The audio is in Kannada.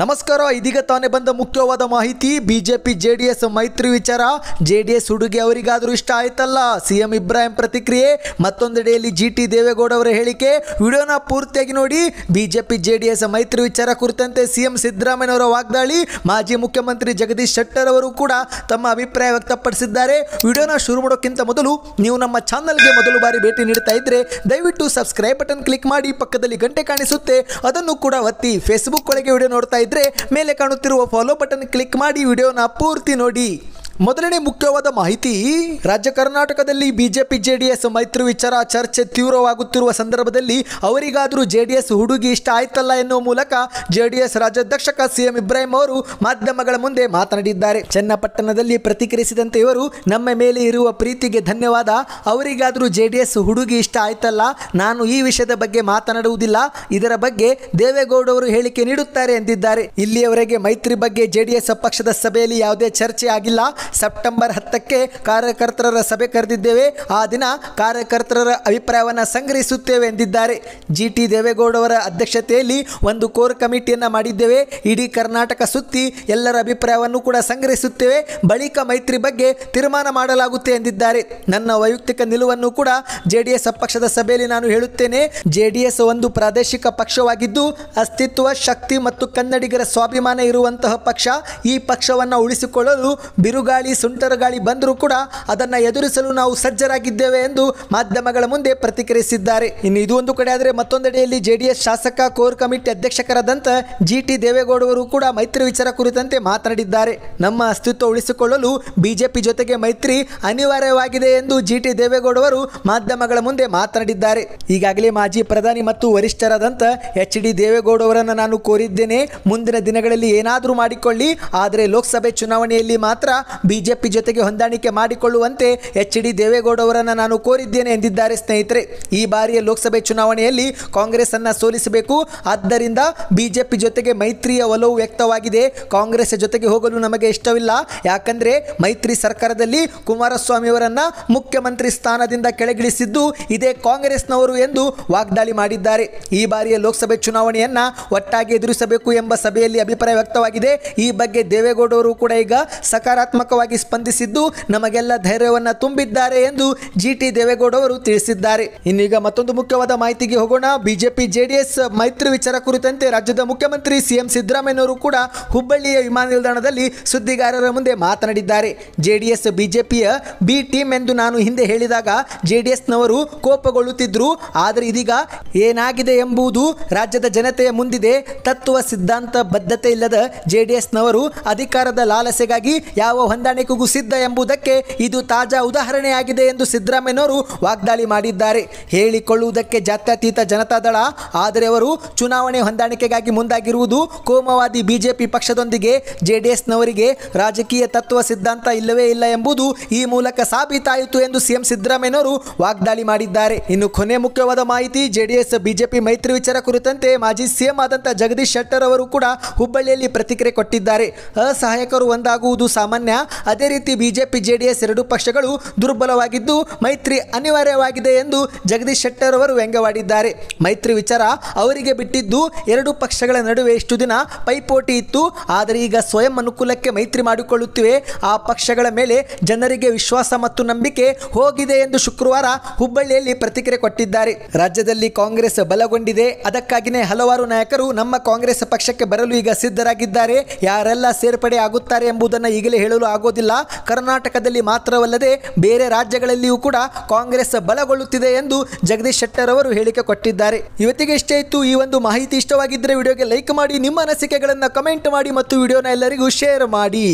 ನಮಸ್ಕಾರ ಇದೀಗ ತಾನೇ ಬಂದ ಮುಖ್ಯವಾದ ಮಾಹಿತಿ ಬಿಜೆಪಿ ಜೆಡಿಎಸ್ ಮೈತ್ರಿ ವಿಚಾರ ಜೆಡಿಎಸ್ ಹುಡುಗಿ ಅವರಿಗಾದರೂ ಇಷ್ಟ ಆಯ್ತಲ್ಲ ಸಿಎಂ ಇಬ್ರಾಹಿಂ ಪ್ರತಿಕ್ರಿಯೆ ಮತ್ತೊಂದೆಡೆಯಲ್ಲಿ ಜಿ ಟಿ ದೇವೇಗೌಡ ಅವರ ಹೇಳಿಕೆ ವಿಡಿಯೋನ ಪೂರ್ತಿಯಾಗಿ ನೋಡಿ ಬಿಜೆಪಿ ಜೆಡಿಎಸ್ ಮೈತ್ರಿ ವಿಚಾರ ಕುರಿತಂತೆ ಸಿಎಂ ಅವರ ವಾಗ್ದಾಳಿ ಮಾಜಿ ಮುಖ್ಯಮಂತ್ರಿ ಜಗದೀಶ್ ಶೆಟ್ಟರ್ ಅವರು ಕೂಡ ತಮ್ಮ ಅಭಿಪ್ರಾಯ ವ್ಯಕ್ತಪಡಿಸಿದ್ದಾರೆ ವಿಡಿಯೋನ ಶುರು ಮಾಡೋಕ್ಕಿಂತ ಮೊದಲು ನೀವು ನಮ್ಮ ಚಾನಲ್ಗೆ ಮೊದಲು ಬಾರಿ ಭೇಟಿ ನೀಡ್ತಾ ಇದ್ರೆ ದಯವಿಟ್ಟು ಸಬ್ಸ್ಕ್ರೈಬ್ ಬಟನ್ ಕ್ಲಿಕ್ ಮಾಡಿ ಪಕ್ಕದಲ್ಲಿ ಗಂಟೆ ಕಾಣಿಸುತ್ತೆ ಅದನ್ನು ಕೂಡ ಒತ್ತಿ ಫೇಸ್ಬುಕ್ ಒಳಗೆ ವಿಡಿಯೋ ನೋಡ್ತಾ ಇದ್ರೆ ಮೇಲೆ ಕಾಣುತ್ತಿರುವ ಫಾಲೋ ಬಟನ್ ಕ್ಲಿಕ್ ಮಾಡಿ ವಿಡಿಯೋನ ಪೂರ್ತಿ ನೋಡಿ ಮೊದಲನೇ ಮುಖ್ಯವಾದ ಮಾಹಿತಿ ರಾಜ್ಯ ಕರ್ನಾಟಕದಲ್ಲಿ ಬಿಜೆಪಿ ಜೆಡಿಎಸ್ ಮೈತ್ರಿ ವಿಚಾರ ಚರ್ಚೆ ತೀವ್ರವಾಗುತ್ತಿರುವ ಸಂದರ್ಭದಲ್ಲಿ ಅವರಿಗಾದರೂ ಜೆಡಿಎಸ್ ಹುಡುಗಿ ಇಷ್ಟ ಆಯ್ತಲ್ಲ ಎನ್ನುವ ಮೂಲಕ ಜೆಡಿಎಸ್ ರಾಜ್ಯಾಧ್ಯಕ್ಷಕ ಸಿಎಂ ಇಬ್ರಾಹಿಂ ಅವರು ಮಾಧ್ಯಮಗಳ ಮುಂದೆ ಮಾತನಾಡಿದ್ದಾರೆ ಚನ್ನಪಟ್ಟಣದಲ್ಲಿ ಪ್ರತಿಕ್ರಿಯಿಸಿದಂತೆ ಇವರು ನಮ್ಮ ಮೇಲೆ ಇರುವ ಪ್ರೀತಿಗೆ ಧನ್ಯವಾದ ಅವರಿಗಾದರೂ ಜೆಡಿಎಸ್ ಹುಡುಗಿ ಇಷ್ಟ ಆಯ್ತಲ್ಲ ನಾನು ಈ ವಿಷಯದ ಬಗ್ಗೆ ಮಾತನಾಡುವುದಿಲ್ಲ ಇದರ ಬಗ್ಗೆ ದೇವೇಗೌಡವರು ಹೇಳಿಕೆ ನೀಡುತ್ತಾರೆ ಎಂದಿದ್ದಾರೆ ಇಲ್ಲಿಯವರೆಗೆ ಮೈತ್ರಿ ಬಗ್ಗೆ ಜೆಡಿಎಸ್ ಪಕ್ಷದ ಸಭೆಯಲ್ಲಿ ಯಾವುದೇ ಚರ್ಚೆ ಆಗಿಲ್ಲ ಸೆಪ್ಟೆಂಬರ್ ಹತ್ತಕ್ಕೆ ಕಾರ್ಯಕರ್ತರ ಸಭೆ ಕರೆದಿದ್ದೇವೆ ಆ ದಿನ ಕಾರ್ಯಕರ್ತರ ಅಭಿಪ್ರಾಯವನ್ನು ಸಂಗ್ರಹಿಸುತ್ತೇವೆ ಎಂದಿದ್ದಾರೆ ಜಿ ಟಿ ದೇವೇಗೌಡವರ ಅಧ್ಯಕ್ಷತೆಯಲ್ಲಿ ಒಂದು ಕೋರ್ ಕಮಿಟಿಯನ್ನು ಮಾಡಿದ್ದೇವೆ ಇಡೀ ಕರ್ನಾಟಕ ಸುತ್ತಿ ಎಲ್ಲರ ಅಭಿಪ್ರಾಯವನ್ನು ಕೂಡ ಸಂಗ್ರಹಿಸುತ್ತೇವೆ ಬಳಿಕ ಮೈತ್ರಿ ಬಗ್ಗೆ ತೀರ್ಮಾನ ಮಾಡಲಾಗುತ್ತೆ ಎಂದಿದ್ದಾರೆ ನನ್ನ ವೈಯಕ್ತಿಕ ನಿಲುವನ್ನು ಕೂಡ ಜೆ ಡಿ ಪಕ್ಷದ ಸಭೆಯಲ್ಲಿ ನಾನು ಹೇಳುತ್ತೇನೆ ಜೆ ಡಿ ಎಸ್ ಒಂದು ಪ್ರಾದೇಶಿಕ ಪಕ್ಷವಾಗಿದ್ದು ಅಸ್ತಿತ್ವ ಶಕ್ತಿ ಮತ್ತು ಕನ್ನಡಿಗರ ಸ್ವಾಭಿಮಾನ ಇರುವಂತಹ ಪಕ್ಷ ಈ ಪಕ್ಷವನ್ನು ಉಳಿಸಿಕೊಳ್ಳಲು ಬಿರುಗಾಳಿ ಗಾಳಿ ಸುಂಟರ ಗಾಳಿ ಬಂದರೂ ಕೂಡ ಅದನ್ನು ಎದುರಿಸಲು ನಾವು ಸಜ್ಜರಾಗಿದ್ದೇವೆ ಎಂದು ಮಾಧ್ಯಮಗಳ ಮುಂದೆ ಪ್ರತಿಕ್ರಿಯಿಸಿದ್ದಾರೆ ಇನ್ನು ಇದು ಒಂದು ಕಡೆ ಆದರೆ ಮತ್ತೊಂದೆಡೆಯಲ್ಲಿ ಜೆಡಿಎಸ್ ಶಾಸಕ ಕೋರ್ ಕಮಿಟಿ ಅಧ್ಯಕ್ಷಕರಾದಂಥ ಜಿ ಟಿ ದೇವೇಗೌಡವರು ಕೂಡ ಮೈತ್ರಿ ವಿಚಾರ ಕುರಿತಂತೆ ಮಾತನಾಡಿದ್ದಾರೆ ನಮ್ಮ ಅಸ್ತಿತ್ವ ಉಳಿಸಿಕೊಳ್ಳಲು ಬಿಜೆಪಿ ಜೊತೆಗೆ ಮೈತ್ರಿ ಅನಿವಾರ್ಯವಾಗಿದೆ ಎಂದು ಜಿ ಟಿ ದೇವೇಗೌಡವರು ಮಾಧ್ಯಮಗಳ ಮುಂದೆ ಮಾತನಾಡಿದ್ದಾರೆ ಈಗಾಗಲೇ ಮಾಜಿ ಪ್ರಧಾನಿ ಮತ್ತು ವರಿಷ್ಠರಾದಂತ ಎಚ್ ಡಿ ದೇವೇಗೌಡವರನ್ನು ನಾನು ಕೋರಿದ್ದೇನೆ ಮುಂದಿನ ದಿನಗಳಲ್ಲಿ ಏನಾದರೂ ಮಾಡಿಕೊಳ್ಳಿ ಆದರೆ ಲೋಕಸಭೆ ಚುನಾವಣೆಯಲ್ಲಿ ಮಾತ್ರ ಬಿಜೆಪಿ ಜೊತೆಗೆ ಹೊಂದಾಣಿಕೆ ಮಾಡಿಕೊಳ್ಳುವಂತೆ ಎಚ್ ಡಿ ದೇವೇಗೌಡವರನ್ನು ನಾನು ಕೋರಿದ್ದೇನೆ ಎಂದಿದ್ದಾರೆ ಸ್ನೇಹಿತರೆ ಈ ಬಾರಿಯ ಲೋಕಸಭೆ ಚುನಾವಣೆಯಲ್ಲಿ ಕಾಂಗ್ರೆಸ್ ಅನ್ನು ಸೋಲಿಸಬೇಕು ಆದ್ದರಿಂದ ಬಿಜೆಪಿ ಜೊತೆಗೆ ಮೈತ್ರಿಯ ಒಲವು ವ್ಯಕ್ತವಾಗಿದೆ ಕಾಂಗ್ರೆಸ್ ಜೊತೆಗೆ ಹೋಗಲು ನಮಗೆ ಇಷ್ಟವಿಲ್ಲ ಯಾಕಂದರೆ ಮೈತ್ರಿ ಸರ್ಕಾರದಲ್ಲಿ ಕುಮಾರಸ್ವಾಮಿ ಅವರನ್ನು ಮುಖ್ಯಮಂತ್ರಿ ಸ್ಥಾನದಿಂದ ಕೆಳಗಿಳಿಸಿದ್ದು ಇದೇ ಕಾಂಗ್ರೆಸ್ನವರು ಎಂದು ವಾಗ್ದಾಳಿ ಮಾಡಿದ್ದಾರೆ ಈ ಬಾರಿಯ ಲೋಕಸಭೆ ಚುನಾವಣೆಯನ್ನು ಒಟ್ಟಾಗಿ ಎದುರಿಸಬೇಕು ಎಂಬ ಸಭೆಯಲ್ಲಿ ಅಭಿಪ್ರಾಯ ವ್ಯಕ್ತವಾಗಿದೆ ಈ ಬಗ್ಗೆ ದೇವೇಗೌಡವರು ಕೂಡ ಈಗ ಸಕಾರಾತ್ಮಕ ಸಮರ್ಪಕವಾಗಿ ಸ್ಪಂದಿಸಿದ್ದು ನಮಗೆಲ್ಲ ಧೈರ್ಯವನ್ನು ತುಂಬಿದ್ದಾರೆ ಎಂದು ಜಿಟಿ ಟಿ ಅವರು ತಿಳಿಸಿದ್ದಾರೆ ಇನ್ನೀಗ ಮತ್ತೊಂದು ಮುಖ್ಯವಾದ ಮಾಹಿತಿಗೆ ಹೋಗೋಣ ಬಿಜೆಪಿ ಜೆಡಿಎಸ್ ಮೈತ್ರಿ ವಿಚಾರ ಕುರಿತಂತೆ ರಾಜ್ಯದ ಮುಖ್ಯಮಂತ್ರಿ ಸಿಎಂ ಸಿದ್ದರಾಮಯ್ಯನವರು ಕೂಡ ಹುಬ್ಬಳ್ಳಿಯ ವಿಮಾನ ನಿಲ್ದಾಣದಲ್ಲಿ ಸುದ್ದಿಗಾರರ ಮುಂದೆ ಮಾತನಾಡಿದ್ದಾರೆ ಜೆಡಿಎಸ್ ಬಿಜೆಪಿಯ ಬಿ ಟೀಮ್ ಎಂದು ನಾನು ಹಿಂದೆ ಹೇಳಿದಾಗ ಜೆಡಿಎಸ್ನವರು ಕೋಪಗೊಳ್ಳುತ್ತಿದ್ದರು ಆದರೆ ಇದೀಗ ಏನಾಗಿದೆ ಎಂಬುದು ರಾಜ್ಯದ ಜನತೆಯ ಮುಂದಿದೆ ತತ್ವ ಸಿದ್ಧಾಂತ ಬದ್ಧತೆ ಇಲ್ಲದ ಜೆಡಿಎಸ್ನವರು ಅಧಿಕಾರದ ಲಾಲಸೆಗಾಗಿ ಯಾವ ಹೊಂದಾಣಿಕೆಗೂ ಸಿದ್ಧ ಎಂಬುದಕ್ಕೆ ಇದು ತಾಜಾ ಉದಾಹರಣೆಯಾಗಿದೆ ಎಂದು ಸಿದ್ದರಾಮಯ್ಯನವರು ವಾಗ್ದಾಳಿ ಮಾಡಿದ್ದಾರೆ ಹೇಳಿಕೊಳ್ಳುವುದಕ್ಕೆ ಜಾತ್ಯತೀತ ಜನತಾದಳ ಆದರೆ ಅವರು ಚುನಾವಣೆ ಹೊಂದಾಣಿಕೆಗಾಗಿ ಮುಂದಾಗಿರುವುದು ಕೋಮವಾದಿ ಬಿಜೆಪಿ ಪಕ್ಷದೊಂದಿಗೆ ಜೆಡಿಎಸ್ನವರಿಗೆ ರಾಜಕೀಯ ತತ್ವ ಸಿದ್ಧಾಂತ ಇಲ್ಲವೇ ಇಲ್ಲ ಎಂಬುದು ಈ ಮೂಲಕ ಸಾಬೀತಾಯಿತು ಎಂದು ಸಿಎಂ ಸಿದ್ದರಾಮಯ್ಯನವರು ವಾಗ್ದಾಳಿ ಮಾಡಿದ್ದಾರೆ ಇನ್ನು ಕೊನೆ ಮುಖ್ಯವಾದ ಮಾಹಿತಿ ಜೆಡಿಎಸ್ ಬಿಜೆಪಿ ಮೈತ್ರಿ ವಿಚಾರ ಕುರಿತಂತೆ ಮಾಜಿ ಸಿಎಂ ಆದಂತಹ ಜಗದೀಶ್ ಶೆಟ್ಟರ್ ಅವರು ಕೂಡ ಹುಬ್ಬಳ್ಳಿಯಲ್ಲಿ ಪ್ರತಿಕ್ರಿಯೆ ಕೊಟ್ಟಿದ್ದಾರೆ ಅಸಹಾಯಕರು ಒಂದಾಗುವುದು ಸಾಮಾನ್ಯ ಅದೇ ರೀತಿ ಬಿಜೆಪಿ ಜೆಡಿಎಸ್ ಎರಡೂ ಪಕ್ಷಗಳು ದುರ್ಬಲವಾಗಿದ್ದು ಮೈತ್ರಿ ಅನಿವಾರ್ಯವಾಗಿದೆ ಎಂದು ಜಗದೀಶ್ ಶೆಟ್ಟರ್ ಅವರು ವ್ಯಂಗ್ಯವಾಡಿದ್ದಾರೆ ಮೈತ್ರಿ ವಿಚಾರ ಅವರಿಗೆ ಬಿಟ್ಟಿದ್ದು ಎರಡು ಪಕ್ಷಗಳ ನಡುವೆ ಇಷ್ಟು ದಿನ ಪೈಪೋಟಿ ಇತ್ತು ಆದರೆ ಈಗ ಸ್ವಯಂ ಅನುಕೂಲಕ್ಕೆ ಮೈತ್ರಿ ಮಾಡಿಕೊಳ್ಳುತ್ತಿವೆ ಆ ಪಕ್ಷಗಳ ಮೇಲೆ ಜನರಿಗೆ ವಿಶ್ವಾಸ ಮತ್ತು ನಂಬಿಕೆ ಹೋಗಿದೆ ಎಂದು ಶುಕ್ರವಾರ ಹುಬ್ಬಳ್ಳಿಯಲ್ಲಿ ಪ್ರತಿಕ್ರಿಯೆ ಕೊಟ್ಟಿದ್ದಾರೆ ರಾಜ್ಯದಲ್ಲಿ ಕಾಂಗ್ರೆಸ್ ಬಲಗೊಂಡಿದೆ ಅದಕ್ಕಾಗಿಯೇ ಹಲವಾರು ನಾಯಕರು ನಮ್ಮ ಕಾಂಗ್ರೆಸ್ ಪಕ್ಷಕ್ಕೆ ಬರಲು ಈಗ ಸಿದ್ಧರಾಗಿದ್ದಾರೆ ಯಾರೆಲ್ಲ ಸೇರ್ಪಡೆ ಆಗುತ್ತಾರೆ ಎಂಬುದನ್ನು ಈಗಲೇ ಹೇಳಲು ಆಗೋದಿಲ್ಲ ಕರ್ನಾಟಕದಲ್ಲಿ ಮಾತ್ರವಲ್ಲದೆ ಬೇರೆ ರಾಜ್ಯಗಳಲ್ಲಿಯೂ ಕೂಡ ಕಾಂಗ್ರೆಸ್ ಬಲಗೊಳ್ಳುತ್ತಿದೆ ಎಂದು ಜಗದೀಶ್ ಶೆಟ್ಟರ್ ಅವರು ಹೇಳಿಕೆ ಕೊಟ್ಟಿದ್ದಾರೆ ಇವತ್ತಿಗೆ ಇಷ್ಟೇ ಇತ್ತು ಈ ಒಂದು ಮಾಹಿತಿ ಇಷ್ಟವಾಗಿದ್ದರೆ ವಿಡಿಯೋಗೆ ಲೈಕ್ ಮಾಡಿ ನಿಮ್ಮ ಅನಿಸಿಕೆಗಳನ್ನು ಕಮೆಂಟ್ ಮಾಡಿ ಮತ್ತು ವಿಡಿಯೋನ ಎಲ್ಲರಿಗೂ ಶೇರ್ ಮಾಡಿ